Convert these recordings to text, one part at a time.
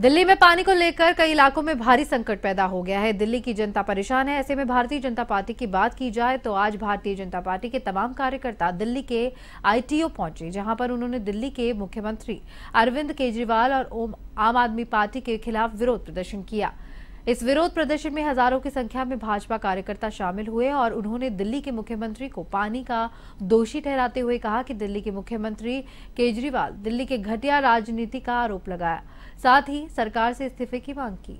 दिल्ली में पानी को लेकर कई इलाकों में भारी संकट पैदा हो गया है दिल्ली की जनता परेशान है ऐसे में भारतीय जनता पार्टी की बात की जाए तो आज भारतीय जनता पार्टी के तमाम कार्यकर्ता दिल्ली के आईटीओ पहुंचे जहां पर उन्होंने दिल्ली के मुख्यमंत्री अरविंद केजरीवाल और आम आदमी पार्टी के खिलाफ विरोध प्रदर्शन किया इस विरोध प्रदर्शन में हजारों की संख्या में भाजपा कार्यकर्ता शामिल हुए और उन्होंने दिल्ली के मुख्यमंत्री को पानी का दोषी ठहराते हुए कहा कि दिल्ली के मुख्यमंत्री केजरीवाल दिल्ली के घटिया राजनीति का आरोप लगाया साथ ही सरकार से इस्तीफे की मांग की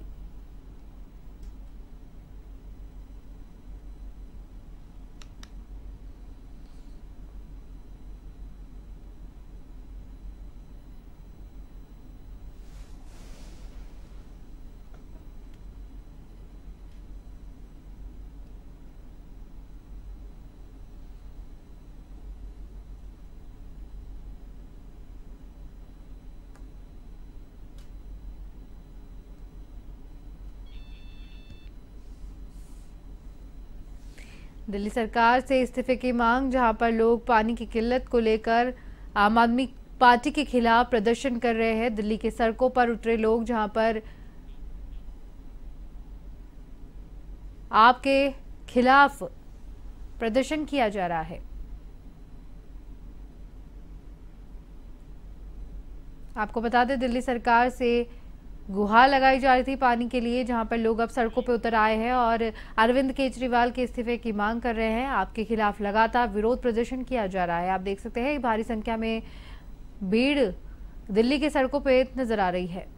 दिल्ली सरकार से इस्तीफे की मांग जहां पर लोग पानी की किल्लत को लेकर आम आदमी पार्टी के खिलाफ प्रदर्शन कर रहे हैं दिल्ली के सड़कों पर उतरे लोग जहां पर आपके खिलाफ प्रदर्शन किया जा रहा है आपको बता दें दिल्ली सरकार से गुहार लगाई जा रही थी पानी के लिए जहां पर लोग अब सड़कों पर उतर आए हैं और अरविंद केजरीवाल के इस्तीफे की मांग कर रहे हैं आपके खिलाफ लगातार विरोध प्रदर्शन किया जा रहा है आप देख सकते हैं भारी संख्या में भीड़ दिल्ली की सड़कों पर नजर आ रही है